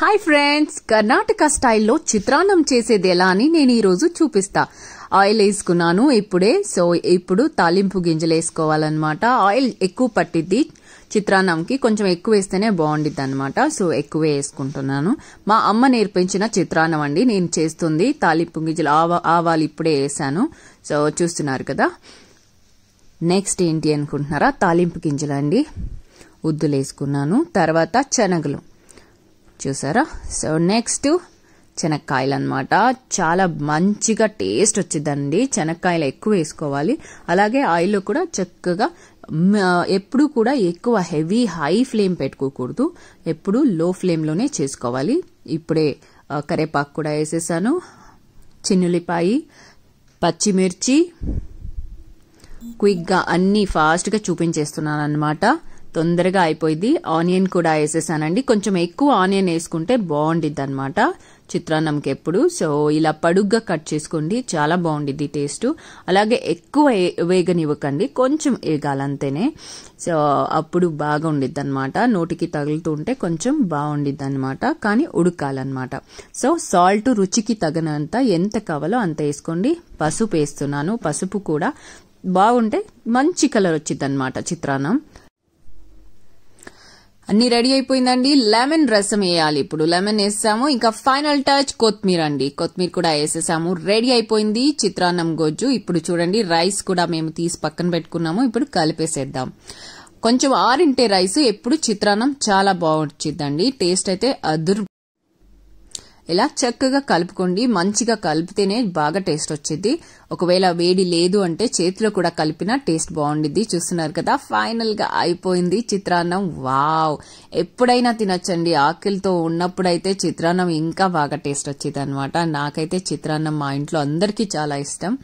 hi friends Karnataka స్టైల్లో చిత్రాన్నం చేసేది ఎలా అని నేను ఈరోజు చూపిస్తా ఆయిల్ వేసుకున్నాను ఇప్పుడే సో ఇప్పుడు తాలింపు గింజలు వేసుకోవాలన్నమాట ఆయిల్ ఎక్కువ పట్టిద్ది చిత్రాన్నంకి కొంచెం ఎక్కువ వేస్తేనే బాగుండిద్ది అనమాట సో ఎక్కువ వేసుకుంటున్నాను మా అమ్మ నేర్పించిన చిత్రాన్నం అండి నేను చేస్తుంది తాలింపు గింజలు ఆవ ఆవాలు ఇప్పుడే వేసాను సో చూస్తున్నారు కదా నెక్స్ట్ ఏంటి అనుకుంటున్నారా తాలింపు గింజలు అండి ఉద్దులు వేసుకున్నాను తర్వాత శనగలు చూసారా సో నెక్స్ట్ శనక్కాయలు అనమాట చాలా మంచిగా టేస్ట్ వచ్చిందండి శనక్కాయలు ఎక్కువ వేసుకోవాలి అలాగే ఆయిల్లో కూడా చక్కగా ఎప్పుడు కూడా ఎక్కువ హెవీ హై ఫ్లేమ్ పెట్టుకోకూడదు ఎప్పుడు లో ఫ్లేమ్లోనే చేసుకోవాలి ఇప్పుడే కరేపాకు కూడా వేసేసాను చిన్నులిపాయి పచ్చిమిర్చి క్విక్గా అన్నీ ఫాస్ట్గా చూపించేస్తున్నాను అనమాట తొందరగా అయిపోయింది ఆనియన్ కూడా వేసేసానండి కొంచెం ఎక్కువ ఆనియన్ వేసుకుంటే బాగుండిద్ది అనమాట చిత్రాన్నంకి ఎప్పుడు సో ఇలా పడుగ్గా కట్ చేసుకోండి చాలా బాగుండిద్ది టేస్ట్ అలాగే ఎక్కువ వేగనివ్వకండి కొంచెం వేగాలంతేనే సో అప్పుడు బాగా ఉండిద్ది అనమాట నోటికి తగులుతుంటే కొంచెం బాగుండిద్ది అనమాట కానీ ఉడకాలన్నమాట సో సాల్ట్ రుచికి తగినంత ఎంత కావాలో అంత వేసుకోండి పసుపు వేస్తున్నాను పసుపు కూడా బాగుంటే మంచి కలర్ వచ్చిందనమాట అనమాట చిత్రాన్నం అన్ని రెడీ అయిపోయిందండి లెమన్ రసం వేయాలి ఇప్పుడు లెమన్ వేసాము ఇంకా ఫైనల్ టచ్ కొత్తిమీర అండి కొత్తిమీర కూడా వేసేసాము రెడీ అయిపోయింది చిత్రాన్నం గొజ్జు ఇప్పుడు చూడండి రైస్ కూడా మేము తీసి పక్కన పెట్టుకున్నాము ఇప్పుడు కలిపేసేద్దాం కొంచెం ఆరింటే రైస్ ఎప్పుడు చిత్రాన్నం చాలా బాగుంటుందండి టేస్ట్ అయితే అదురు ఇలా చక్కగా కలుపుకోండి మంచిగా కలిపితేనే బాగా టేస్ట్ వచ్చేది ఒకవేళ వేడి లేదు అంటే చేతిలో కూడా కలిపినా టేస్ట్ బాగుండిద్ది చూస్తున్నారు కదా ఫైనల్గా అయిపోయింది చిత్రాన్నం వావ్ ఎప్పుడైనా తినొచ్చండి ఆకలితో ఉన్నప్పుడైతే చిత్రాన్నం ఇంకా బాగా టేస్ట్ వచ్చేది అనమాట నాకైతే చిత్రాన్నం మా ఇంట్లో అందరికీ చాలా ఇష్టం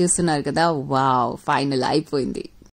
చూస్తున్నారు కదా వావ్ ఫైనల్ అయిపోయింది